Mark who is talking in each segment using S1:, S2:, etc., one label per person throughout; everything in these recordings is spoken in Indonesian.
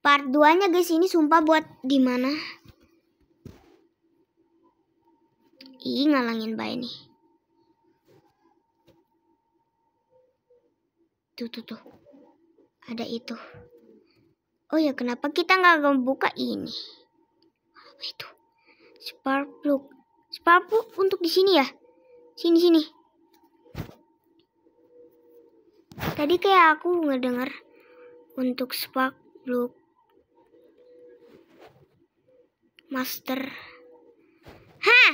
S1: part 2-nya guys ini sumpah buat di mana? Ih ngalangin bay nih. Tuh tuh tuh. Ada itu. Oh ya kenapa kita nggak membuka ini? Apa itu? Spark plug. Spark plug untuk di sini ya? Sini sini. Tadi kayak aku nggak dengar untuk spark plug master Hah,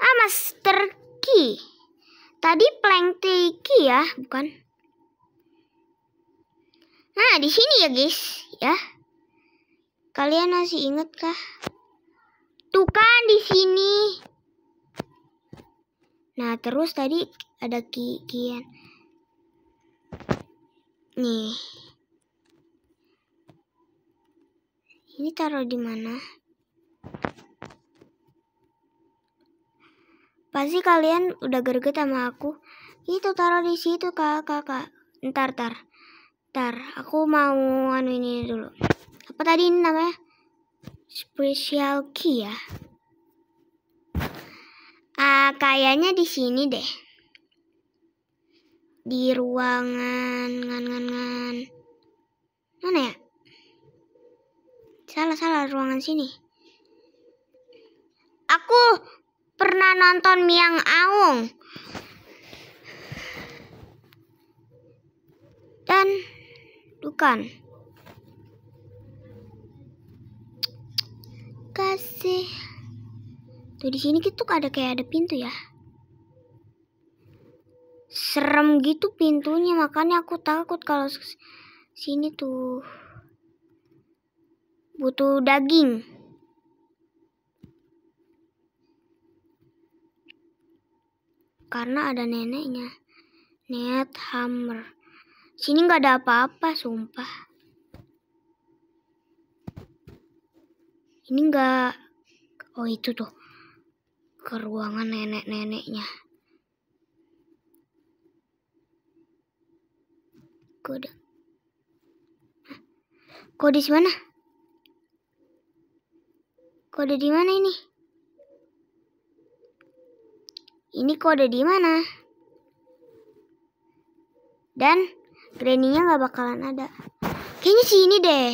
S1: ah master key tadi plank key ya bukan nah di sini ya guys ya kalian masih inget kah tuh kan di sini nah terus tadi ada ki kian nih ini taruh di mana Pasti kalian udah gerget sama aku. Itu taruh di situ kakak kakak. Ntar tar. Ntar aku mau anu ini dulu. Apa tadi ini namanya? Special key ya. Ah, kayaknya di sini deh. Di ruangan ngan ngan ngan. Mana ya? Salah salah ruangan sini. Aku pernah nonton Miang Aung. Dan bukan. Kasih. Tuh di sini gitu ada kayak ada pintu ya. Serem gitu pintunya makanya aku takut kalau sini tuh butuh daging. karena ada neneknya. Net Hammer. Sini nggak ada apa-apa, sumpah. Ini nggak... Oh, itu tuh. Ke ruangan nenek-neneknya. kode, Kode di mana? Kode di mana ini? ini kode di mana. Dan Granny-nya nggak bakalan ada. Kayaknya sini deh.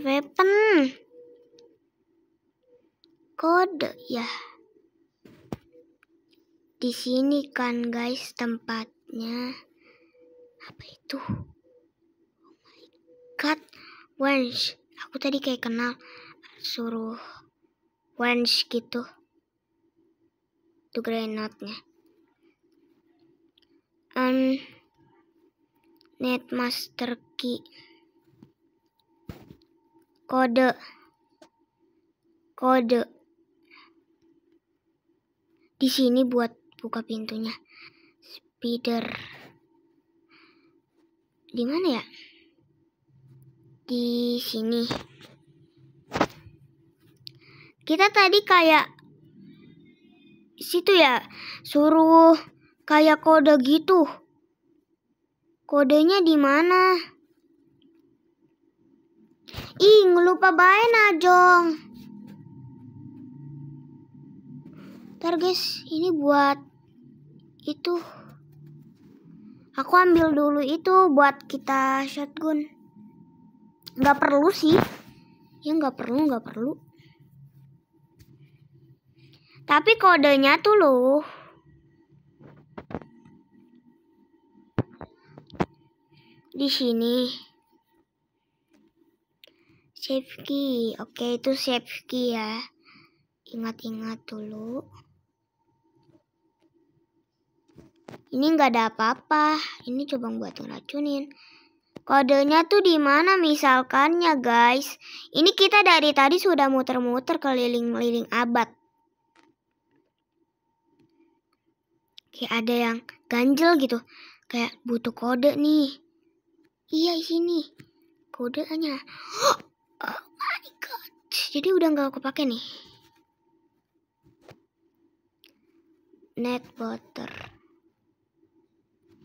S1: Weapon. Kode ya. Di sini kan guys tempatnya. Apa itu? Oh my god. Wench. Aku tadi kayak kenal suruh Wench gitu tuh granatnya um, netmaster key kode kode di sini buat buka pintunya spider di mana ya di sini kita tadi kayak situ ya suruh kayak kode gitu. Kodenya di mana? Ih, lupa bae najong. Ntar guys, ini buat itu. Aku ambil dulu itu buat kita shotgun. Gak perlu sih. Ya gak perlu, gak perlu. Tapi kodenya tuh loh. Di sini. Save key. Oke, itu save key ya. Ingat-ingat dulu. Ini nggak ada apa-apa. Ini coba buat ngeracunin. Kodenya tuh di mana misalkannya, guys? Ini kita dari tadi sudah muter-muter keliling liling abad. kayak ada yang ganjel gitu. Kayak butuh kode nih. Iya sini kodenya. Oh, oh my god. Jadi udah nggak aku pakai nih. Net butter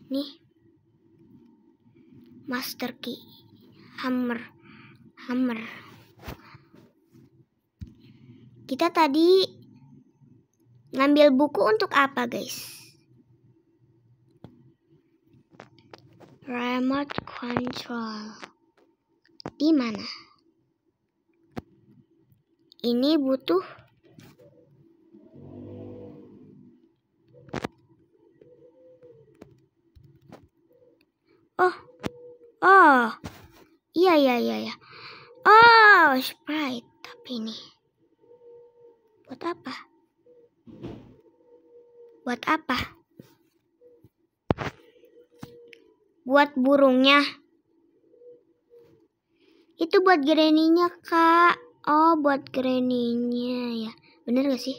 S1: Nih. Master key. Hammer. Hammer. Kita tadi ngambil buku untuk apa, guys? remote control. Di mana? Ini butuh Oh. Oh. Iya, iya, iya, iya. Oh, Sprite. Tapi ini buat apa? Buat apa? buat burungnya? Itu buat greninya, Kak. Oh, buat greninya ya. Bener gak sih?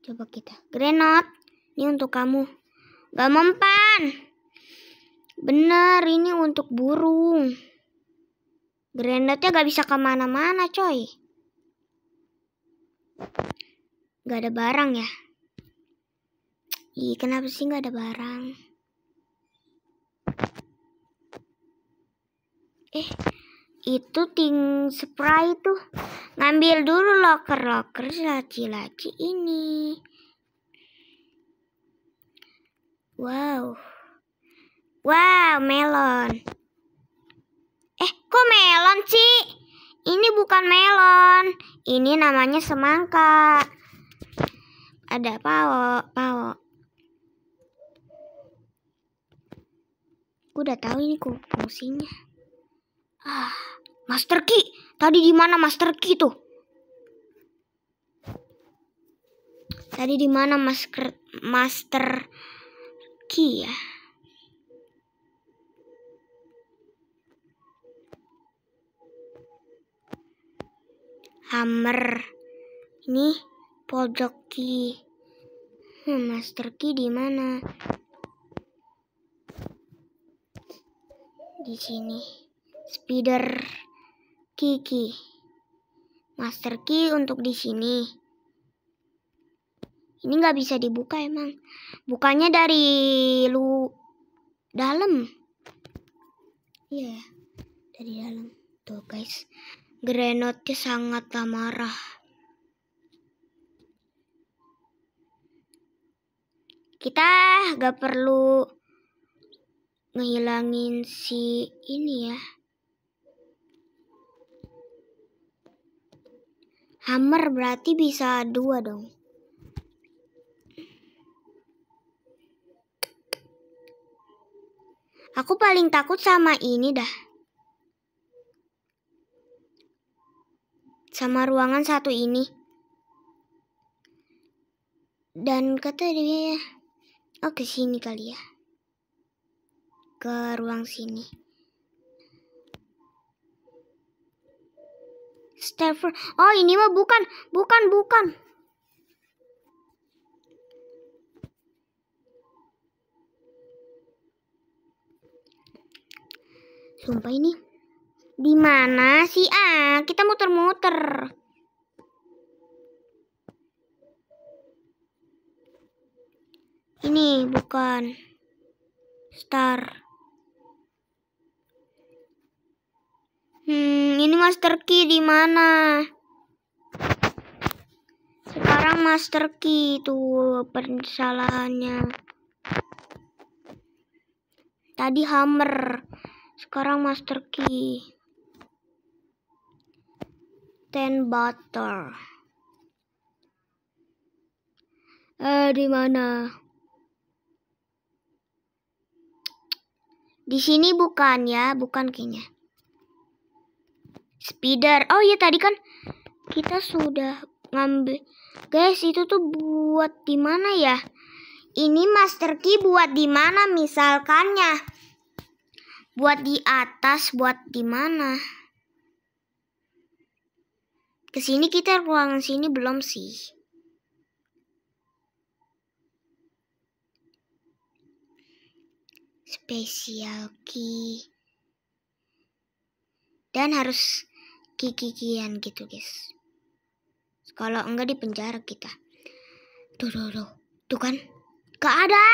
S1: Coba kita. Grenot, ini untuk kamu. Gak mempan. Bener, ini untuk burung. Grenotnya gak bisa kemana-mana, coy. Gak ada barang ya? Ih, kenapa sih gak ada barang? eh itu ting spray tuh ngambil dulu locker locker laci-laci ini wow wow melon eh kok melon sih ini bukan melon ini namanya semangka ada pawo pawo gue udah tahu ini kok fungsinya Ah, Master Ki, tadi di mana Master Ki tuh? Tadi di mana Master Master Ki ya? Hammer. Ini pojok Ki. Hmm, Master Ki di mana? Di sini spider Kiki. Master key untuk di sini. Ini nggak bisa dibuka emang. Bukanya dari lu dalam. Iya, yeah, dari dalam. Tuh guys, Grenotnya sangatlah marah. Kita nggak perlu ngehilangin si ini ya. Hammer berarti bisa dua dong. Aku paling takut sama ini dah. Sama ruangan satu ini. Dan kata dia, oh ke sini kali ya. Ke ruang sini. Stafford. Oh, ini mah bukan, bukan, bukan. Sumpah ini. Di mana sih? Ah, kita muter-muter. Ini bukan star. Hmm, ini Master Key di mana? Sekarang Master Key itu persalahannya. Tadi Hammer, sekarang Master Key. Ten butter. Eh, di mana? Di sini bukan ya, bukan kayaknya spider. Oh iya tadi kan kita sudah ngambil. Guys, itu tuh buat di mana ya? Ini master key buat di mana misalkannya? Buat di atas, buat di mana? Kesini kita ruangan sini belum sih. spesial key dan harus kikikian gitu guys kalau enggak di penjara kita tuh tuh tuh tuh kan gak ada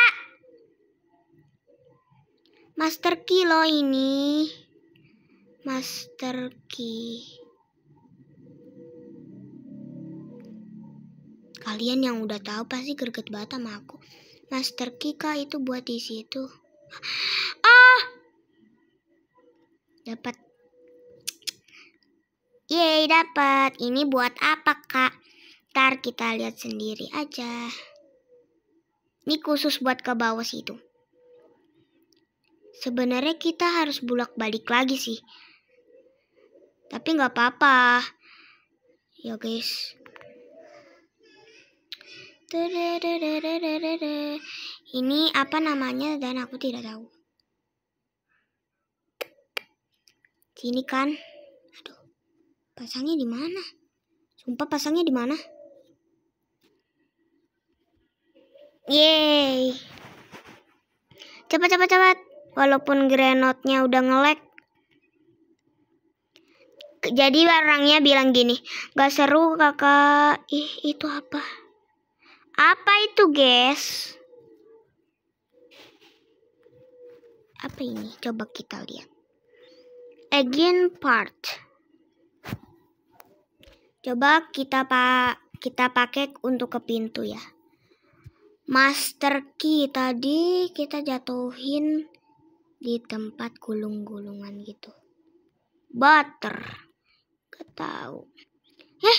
S1: master key lo ini master key kalian yang udah tahu pasti gerget banget sama aku master key kah itu buat di situ ah dapat Yeay, dapat. Ini buat apa, Kak? Ntar kita lihat sendiri aja. Ini khusus buat ke bawah situ. Sebenarnya kita harus bolak-balik lagi sih. Tapi nggak apa-apa. Ya guys. Ini apa namanya dan aku tidak tahu. Sini kan. Pasangnya di mana? Sumpah pasangnya di mana? Yeay. Cepat cepat cepat. Walaupun grenotnya udah ngelek. Jadi orangnya bilang gini, gak seru kakak. Ih itu apa? Apa itu guys? Apa ini? Coba kita lihat. Again part. Coba kita pak kita pakai untuk ke pintu ya. Master key tadi kita jatuhin di tempat gulung-gulungan gitu. Butter. Gak tahu. Eh,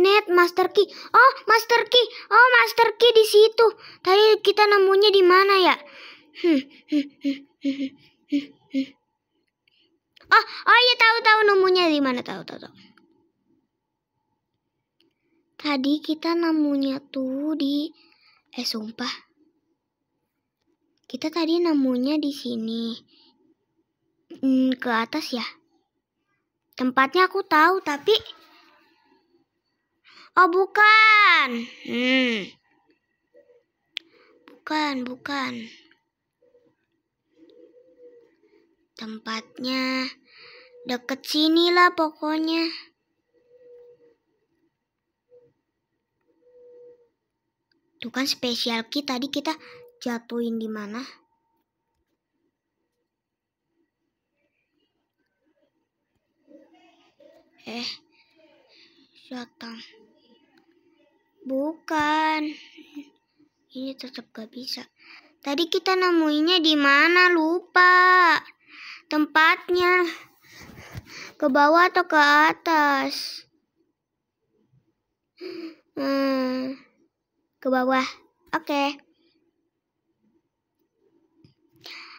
S1: ini master key. Oh, master key. Oh, master key di situ. Tadi kita nemunya di mana ya? Hmm, hmm, hmm, oh, oh iya tahu tahu nemunya di mana tahu tahu. Tadi kita nemunya tuh di eh sumpah. Kita tadi nemunya di sini. Hmm, ke atas ya. Tempatnya aku tahu tapi Oh, bukan. Hmm. Bukan, bukan. Tempatnya deket sini lah pokoknya. Tuh kan spesial kita tadi kita jatuhin di mana? Eh, datang. Bukan. Ini tetap gak bisa. Tadi kita nemuinya di mana? Lupa. Tempatnya. Ke bawah atau ke atas? Hmm ke bawah. Oke.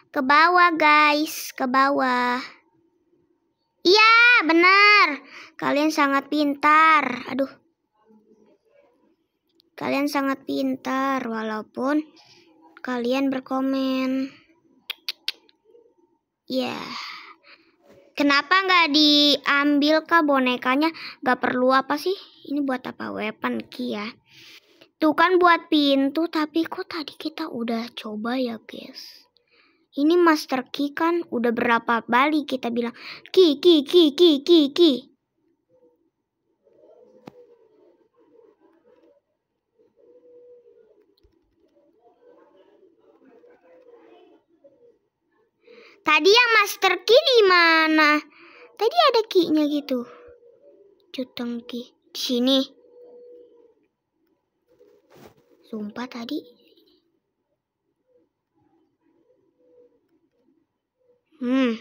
S1: Ke bawah, guys. Ke bawah. Iya, benar. Kalian sangat pintar. Aduh. Kalian sangat pintar walaupun kalian berkomen. Ya. Yeah. Kenapa nggak diambil kah bonekanya? Gak perlu apa sih? Ini buat apa? Weapon key ya. Tuh kan buat pintu, tapi kok tadi kita udah coba ya guys. Ini Master Ki kan udah berapa kali kita bilang Ki Ki Ki Ki Ki Ki. Tadi yang Master Ki di mana? Tadi ada Ki nya gitu. Cuteng Ki di sini lupa tadi. Hmm,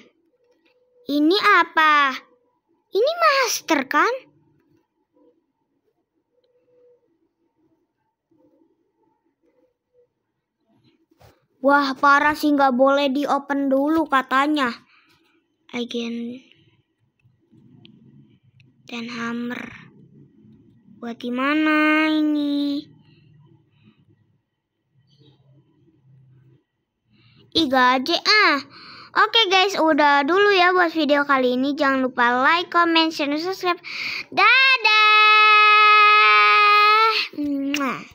S1: ini apa? Ini master kan? Wah, parah sih nggak boleh di open dulu katanya. Agen dan hammer. Buat di mana ini? Ih gaje ah. Oke okay guys, udah dulu ya buat video kali ini. Jangan lupa like, comment, share, dan subscribe. Dadah. Mwah.